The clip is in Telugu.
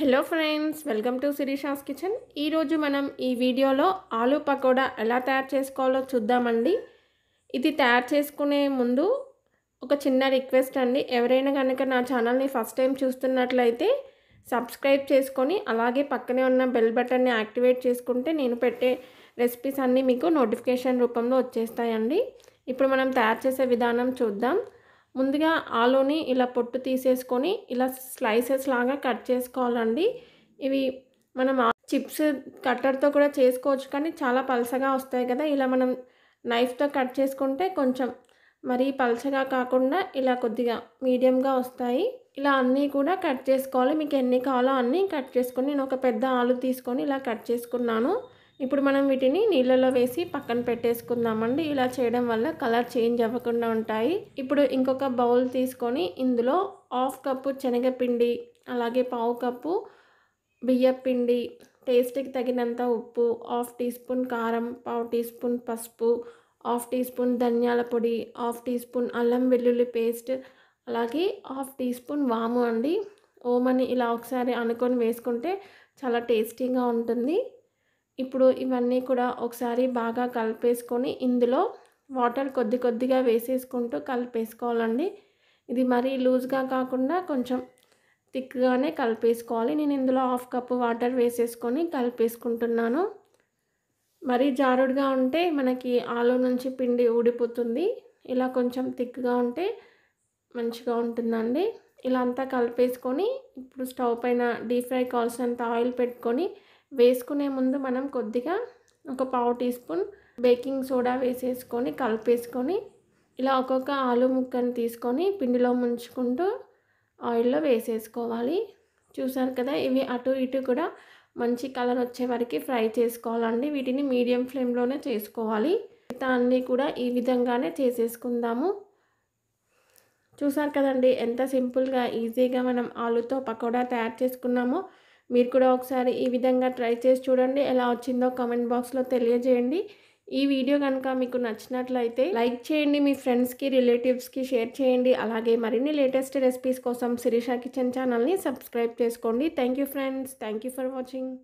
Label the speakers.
Speaker 1: hello friends welcome to Shirisha's kitchen ఈరోజు మనం ఈ వీడియోలో ఆలూ పకోడా ఎలా తయారు చేసుకోవాలో చూద్దామండి ఇది తయారు చేసుకునే ముందు ఒక చిన్న రిక్వెస్ట్ అండి ఎవరైనా కనుక నా ఛానల్ని ఫస్ట్ టైం చూస్తున్నట్లయితే సబ్స్క్రైబ్ చేసుకొని అలాగే పక్కనే ఉన్న బెల్ బటన్ని యాక్టివేట్ చేసుకుంటే నేను పెట్టే రెసిపీస్ అన్నీ మీకు నోటిఫికేషన్ రూపంలో వచ్చేస్తాయండి ఇప్పుడు మనం తయారు చేసే విధానం చూద్దాం ముందుగా ఆలూని ఇలా పొట్టు తీసేసుకొని ఇలా స్లైసెస్ లాగా కట్ చేసుకోవాలండి ఇవి మనం చిప్స్ కట్టర్తో కూడా చేసుకోవచ్చు కానీ చాలా పలసగా వస్తాయి కదా ఇలా మనం నైఫ్తో కట్ చేసుకుంటే కొంచెం మరీ పలచగా కాకుండా ఇలా కొద్దిగా మీడియంగా వస్తాయి ఇలా అన్నీ కూడా కట్ చేసుకోవాలి మీకు ఎన్ని కావాలో అన్నీ కట్ చేసుకొని నేను ఒక పెద్ద ఆలు తీసుకొని ఇలా కట్ చేసుకున్నాను ఇప్పుడు మనం వీటిని నీళ్ళలో వేసి పక్కన పెట్టేసుకుందామండి ఇలా చేయడం వల్ల కలర్ చేంజ్ అవ్వకుండా ఉంటాయి ఇప్పుడు ఇంకొక బౌల్ తీసుకొని ఇందులో హాఫ్ కప్పు శనగపిండి అలాగే పావు కప్పు బియ్యపిండి టేస్ట్కి తగినంత ఉప్పు హాఫ్ టీ స్పూన్ కారం పావు టీ స్పూన్ పసుపు హాఫ్ టీ స్పూన్ ధనియాల పొడి హాఫ్ టీ స్పూన్ అల్లం వెల్లుల్లి పేస్ట్ అలాగే హాఫ్ టీ స్పూన్ వాము అండి ఓమని ఇలా ఒకసారి అనుకొని వేసుకుంటే చాలా టేస్టీగా ఉంటుంది ఇప్పుడు ఇవన్నీ కూడా ఒకసారి బాగా కలిపేసుకొని ఇందులో వాటర్ కొద్ది కొద్దిగా వేసేసుకుంటూ కలిపేసుకోవాలండి ఇది మరీ లూజ్గా కాకుండా కొంచెం థిక్గానే కలిపేసుకోవాలి నేను ఇందులో హాఫ్ కప్పు వాటర్ వేసేసుకొని కలిపేసుకుంటున్నాను మరీ జారుడుగా ఉంటే మనకి ఆలు నుంచి పిండి ఊడిపోతుంది ఇలా కొంచెం థిక్గా ఉంటే మంచిగా ఉంటుందండి ఇలా అంతా కలిపేసుకొని ఇప్పుడు స్టవ్ పైన డీప్ ఫ్రై కావాల్సినంత ఆయిల్ పెట్టుకొని వేసుకునే ముందు మనం కొద్దిగా ఒక పావు టీ స్పూన్ బేకింగ్ సోడా వేసేసుకొని కలిపేసుకొని ఇలా ఒక్కొక్క ఆలు ముక్కను తీసుకొని పిండిలో ముంచుకుంటూ ఆయిల్లో వేసేసుకోవాలి చూసారు కదా ఇవి అటు ఇటు కూడా మంచి కలర్ వచ్చే వరకు ఫ్రై చేసుకోవాలండి వీటిని మీడియం ఫ్లేమ్లోనే చేసుకోవాలి మిగతా అన్నీ కూడా ఈ విధంగానే చేసేసుకుందాము చూసారు కదండి ఎంత సింపుల్గా ఈజీగా మనం ఆలుతో పకోడా తయారు చేసుకున్నామో మీరు కూడా ఒకసారి ఈ విధంగా ట్రై చేసి చూడండి ఎలా వచ్చిందో కమెంట్ బాక్స్లో తెలియజేయండి ఈ వీడియో కనుక మీకు నచ్చినట్లయితే లైక్ చేయండి మీ ఫ్రెండ్స్కి రిలేటివ్స్కి షేర్ చేయండి అలాగే మరిన్ని లేటెస్ట్ రెసిపీస్ కోసం శిరీష కిచెన్ ఛానల్ని సబ్స్క్రైబ్ చేసుకోండి thank friends thank for watching